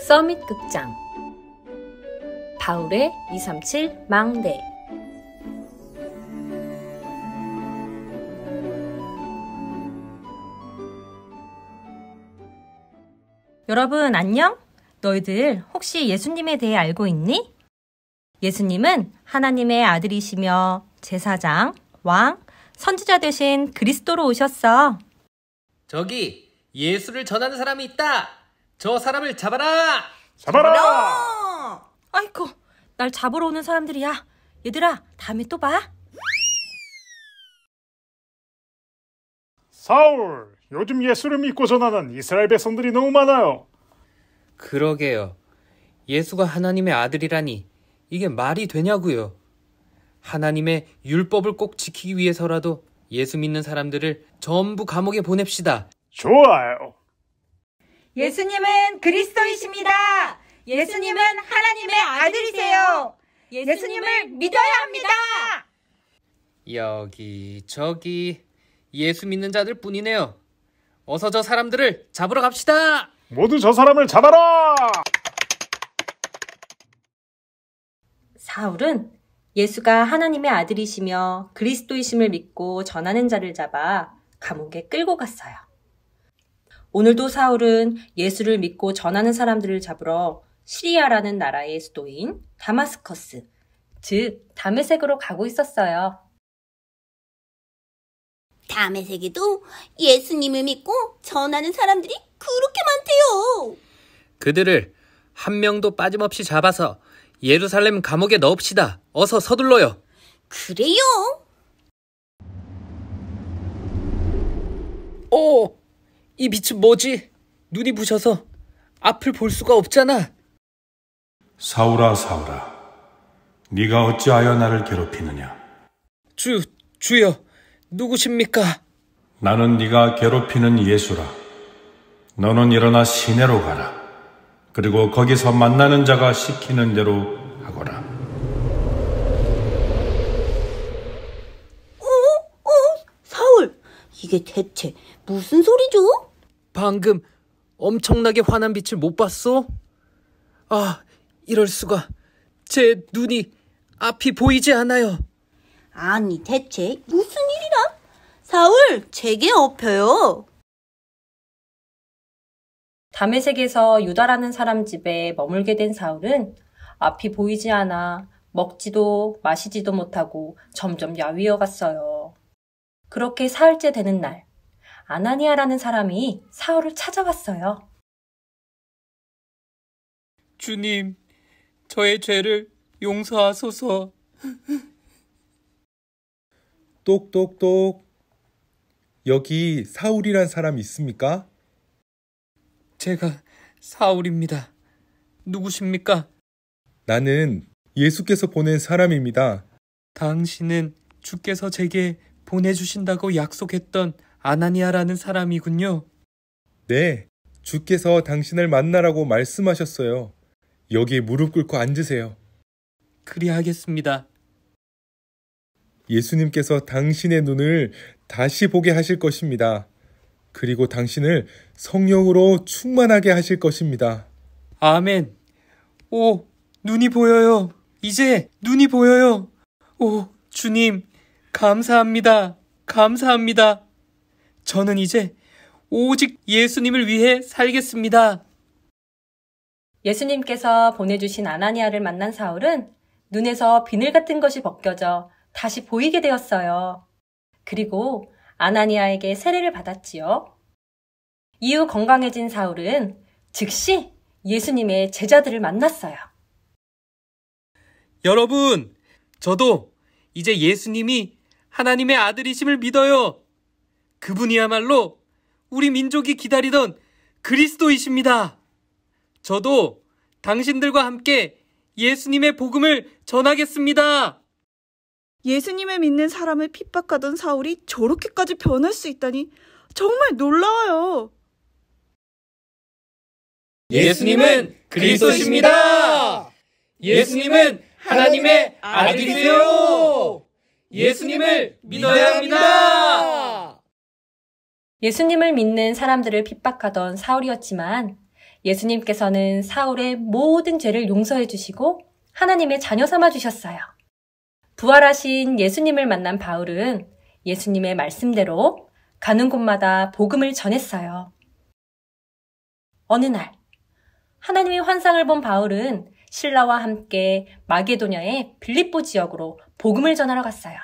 서밋 극장 바울의 237 망대 여러분 안녕? 너희들 혹시 예수님에 대해 알고 있니? 예수님은 하나님의 아들이시며 제사장, 왕, 선지자 되신 그리스도로 오셨어. 저기 예수를 전하는 사람이 있다. 저 사람을 잡아라. 잡아라. 잡아라! 아이고, 날 잡으러 오는 사람들이야. 얘들아, 다음에 또 봐. 사울, 요즘 예수를 믿고 전하는 이스라엘 백성들이 너무 많아요. 그러게요. 예수가 하나님의 아들이라니 이게 말이 되냐고요. 하나님의 율법을 꼭 지키기 위해서라도 예수 믿는 사람들을 전부 감옥에 보냅시다. 좋아요. 예수님은 그리스도이십니다. 예수님은 하나님의 아들이세요. 예수님을 믿어야 합니다. 여기저기 예수 믿는 자들 뿐이네요. 어서 저 사람들을 잡으러 갑시다. 모두 저 사람을 잡아라. 사울은 예수가 하나님의 아들이시며 그리스도이심을 믿고 전하는 자를 잡아 감옥에 끌고 갔어요. 오늘도 사울은 예수를 믿고 전하는 사람들을 잡으러 시리아라는 나라의 수도인 다마스커스, 즉 다메섹으로 가고 있었어요. 다메섹에도 예수님을 믿고 전하는 사람들이 그렇게 많대요. 그들을 한 명도 빠짐없이 잡아서 예루살렘 감옥에 넣읍시다. 어서 서둘러요. 그래요? 오, 어, 이 빛은 뭐지? 눈이 부셔서 앞을 볼 수가 없잖아. 사울아 사울아 네가 어찌하여 나를 괴롭히느냐 주 주여 누구십니까 나는 네가 괴롭히는 예수라 너는 일어나 시내로 가라 그리고 거기서 만나는 자가 시키는 대로 하거라 어? 어? 사울 이게 대체 무슨 소리죠? 방금 엄청나게 환한 빛을 못 봤어? 아, 이럴 수가. 제 눈이 앞이 보이지 않아요. 아니, 대체 무슨 일이라? 사울, 제게 업혀요. 다메섹에서 유다라는 사람 집에 머물게 된 사울은 앞이 보이지 않아 먹지도 마시지도 못하고 점점 야위어 갔어요. 그렇게 사흘째 되는 날, 아나니아라는 사람이 사울을 찾아왔어요. 주님, 저의 죄를 용서하소서. 똑똑똑. 여기 사울이란 사람 있습니까? 제가 사울입니다. 누구십니까? 나는 예수께서 보낸 사람입니다. 당신은 주께서 제게 보내주신다고 약속했던 아나니아라는 사람이군요. 네, 주께서 당신을 만나라고 말씀하셨어요. 여기 에 무릎 꿇고 앉으세요. 그리하겠습니다. 예수님께서 당신의 눈을 다시 보게 하실 것입니다. 그리고 당신을 성령으로 충만하게 하실 것입니다. 아멘. 오, 눈이 보여요. 이제 눈이 보여요. 오, 주님, 감사합니다. 감사합니다. 저는 이제 오직 예수님을 위해 살겠습니다. 예수님께서 보내주신 아나니아를 만난 사울은 눈에서 비늘 같은 것이 벗겨져 다시 보이게 되었어요. 그리고 아나니아에게 세례를 받았지요. 이후 건강해진 사울은 즉시 예수님의 제자들을 만났어요. 여러분, 저도 이제 예수님이 하나님의 아들이심을 믿어요. 그분이야말로 우리 민족이 기다리던 그리스도이십니다. 저도 당신들과 함께 예수님의 복음을 전하겠습니다. 예수님을 믿는 사람을 핍박하던 사울이 저렇게까지 변할 수 있다니 정말 놀라워요. 예수님은 그리스도십니다. 예수님은 하나님의 아들이세요. 예수님을 믿어야 합니다. 예수님을 믿는 사람들을 핍박하던 사울이었지만 예수님께서는 사울의 모든 죄를 용서해 주시고 하나님의 자녀 삼아 주셨어요. 부활하신 예수님을 만난 바울은 예수님의 말씀대로 가는 곳마다 복음을 전했어요. 어느 날 하나님의 환상을 본 바울은 신라와 함께 마게도냐의 빌립보 지역으로 복음을 전하러 갔어요.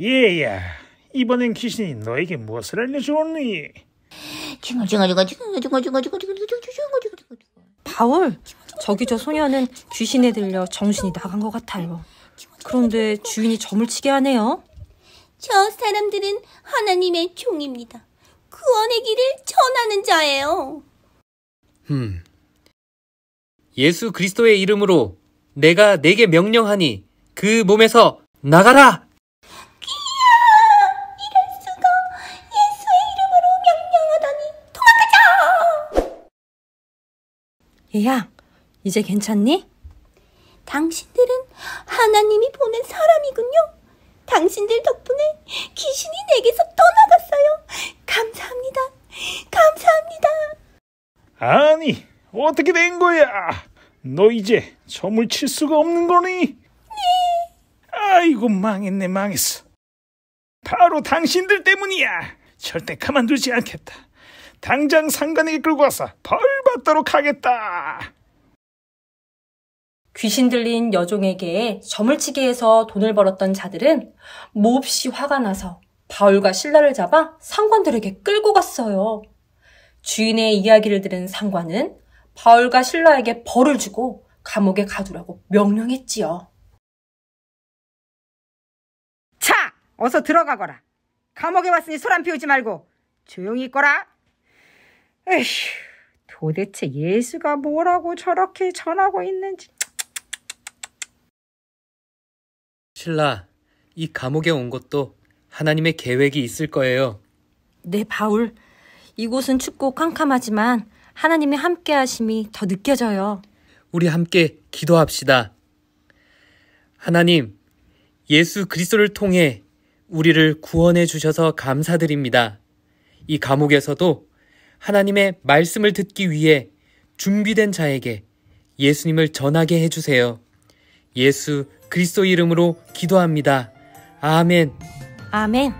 예예. Yeah, 예. y 이번엔 귀신이 너에게 무엇을 알려주었니? 중얼 중얼 중얼 중얼 중 바울, 저기 저 소녀는 귀신에 들려 정신이 나간 것 같아요. 그런데 주인이 점을 치게 하네요. 저 사람들은 하나님의 종입니다. 구원의 길을 전하는 자예요. 음. 예수 그리스도의 이름으로 내가 내게 명령하니 그 몸에서 나가라! 얘야, 이제 괜찮니? 당신들은 하나님이 보낸 사람이군요. 당신들 덕분에 귀신이 내게서 떠나갔어요. 감사합니다. 감사합니다. 아니, 어떻게 된 거야? 너 이제 점을 칠 수가 없는 거니? 네. 아이고, 망했네, 망했어. 바로 당신들 때문이야. 절대 가만두지 않겠다. 당장 상관에게 끌고 와서 벌 받도록 하겠다. 귀신 들린 여종에게 점을 치게 해서 돈을 벌었던 자들은 몹시 화가 나서 바울과 신라를 잡아 상관들에게 끌고 갔어요. 주인의 이야기를 들은 상관은 바울과 신라에게 벌을 주고 감옥에 가두라고 명령했지요. 자, 어서 들어가거라. 감옥에 왔으니 소란 피우지 말고 조용히 있거라. 에휴. 도대체 예수가 뭐라고 저렇게 전하고 있는지. 신라, 이 감옥에 온 것도 하나님의 계획이 있을 거예요. 네, 바울. 이곳은 춥고 캄캄하지만 하나님의 함께 하심이 더 느껴져요. 우리 함께 기도합시다. 하나님, 예수 그리스도를 통해 우리를 구원해 주셔서 감사드립니다. 이 감옥에서도 하나님의 말씀을 듣기 위해 준비된 자에게 예수님을 전하게 해주세요. 예수 그리스도 이름으로 기도합니다. 아멘. 아멘.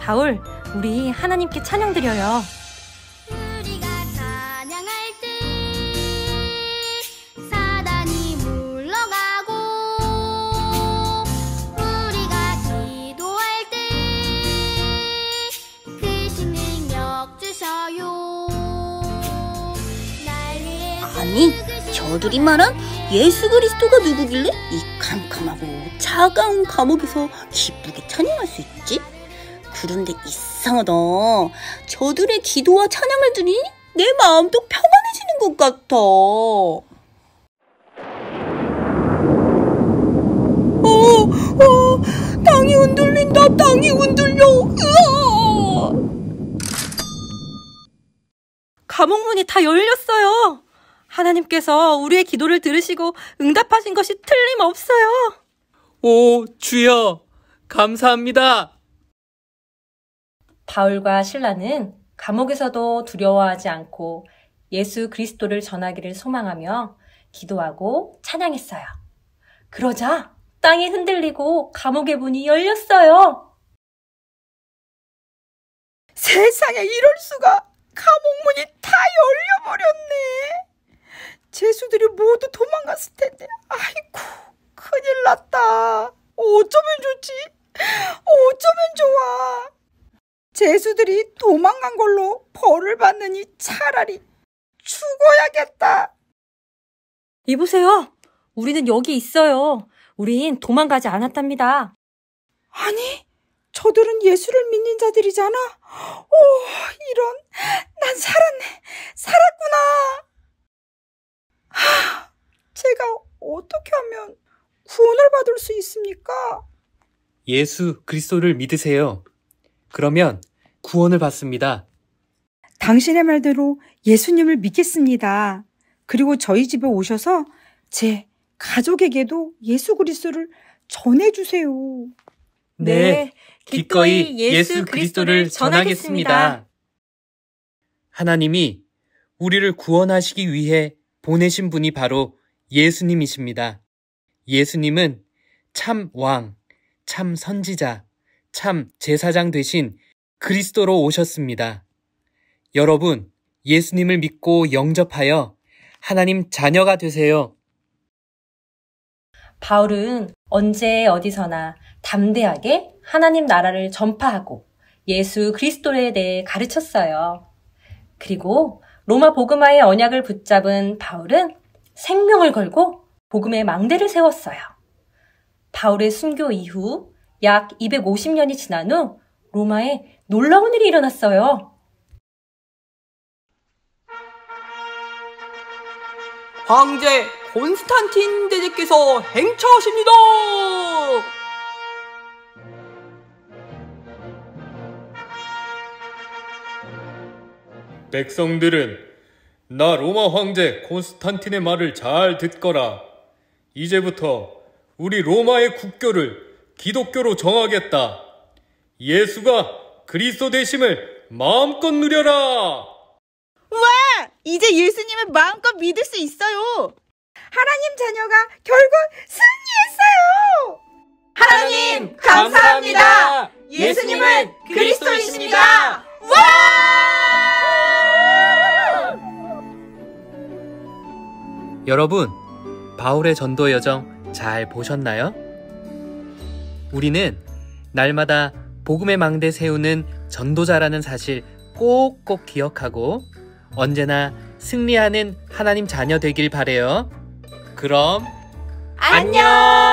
바울, 우리 하나님께 찬양드려요. 보니 저들이 말한 예수 그리스도가 누구길래 이 캄캄하고 차가운 감옥에서 기쁘게 찬양할 수 있지? 그런데 이상하다. 저들의 기도와 찬양을 들으니 내 마음도 평안해지는 것 같아. 어, 어, 땅이 흔들린다, 땅이 흔들려. 으아! 감옥문이 다 열렸어요. 하나님께서 우리의 기도를 들으시고 응답하신 것이 틀림없어요. 오, 주여, 감사합니다. 바울과 신라는 감옥에서도 두려워하지 않고 예수 그리스도를 전하기를 소망하며 기도하고 찬양했어요. 그러자 땅이 흔들리고 감옥의 문이 열렸어요. 세상에 이럴 수가 감옥문이 다 도망간 걸로 벌을 받느니 차라리 죽어야겠다. 이보세요. 우리는 여기 있어요. 우린 도망가지 않았답니다. 아니, 저들은 예수를 믿는 자들이잖아. 오, 이런. 난 살았네. 살았구나. 하, 제가 어떻게 하면 구원을 받을 수 있습니까? 예수 그리스도를 믿으세요. 그러면 구원을 받습니다. 당신의 말대로 예수님을 믿겠습니다. 그리고 저희 집에 오셔서 제 가족에게도 예수 그리스도를 전해주세요. 네, 네 기꺼이 예수 그리스도를 전하겠습니다. 하나님이 우리를 구원하시기 위해 보내신 분이 바로 예수님이십니다. 예수님은 참 왕, 참 선지자, 참 제사장 되신 그리스도로 오셨습니다. 여러분, 예수님을 믿고 영접하여 하나님 자녀가 되세요. 바울은 언제 어디서나 담대하게 하나님 나라를 전파하고 예수 그리스도에 대해 가르쳤어요. 그리고 로마 복음화의 언약을 붙잡은 바울은 생명을 걸고 복음의 망대를 세웠어요. 바울의 순교 이후 약 250년이 지난 후 로마의 놀라운 일이 일어났어요. 황제 콘스탄틴 대제께서 행차하십니다! 백성들은 나 로마 황제 콘스탄틴의 말을 잘 듣거라. 이제부터 우리 로마의 국교를 기독교로 정하겠다. 예수가 그리스도 되심을 마음껏 누려라. 와! 이제 예수님을 마음껏 믿을 수 있어요. 하나님 자녀가 결국 승리했어요. 하나님 감사합니다. 예수님은 그리스도이십니다. 와! 여러분, 바울의 전도 여정 잘 보셨나요? 우리는 날마다 복음의 망대 세우는 전도자라는 사실 꼭꼭 기억하고 언제나 승리하는 하나님 자녀 되길 바래요. 그럼 안녕.